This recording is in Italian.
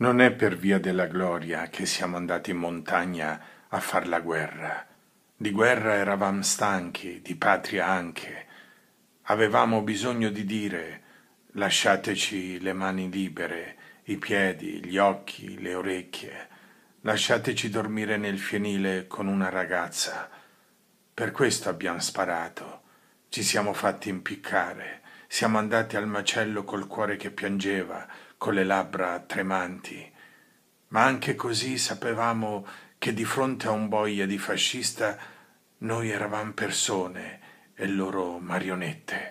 Non è per via della gloria che siamo andati in montagna a far la guerra. Di guerra eravamo stanchi, di patria anche. Avevamo bisogno di dire lasciateci le mani libere, i piedi, gli occhi, le orecchie. Lasciateci dormire nel fienile con una ragazza. Per questo abbiamo sparato. Ci siamo fatti impiccare. Siamo andati al macello col cuore che piangeva, con le labbra tremanti. Ma anche così sapevamo che di fronte a un boia di fascista noi eravamo persone e loro marionette.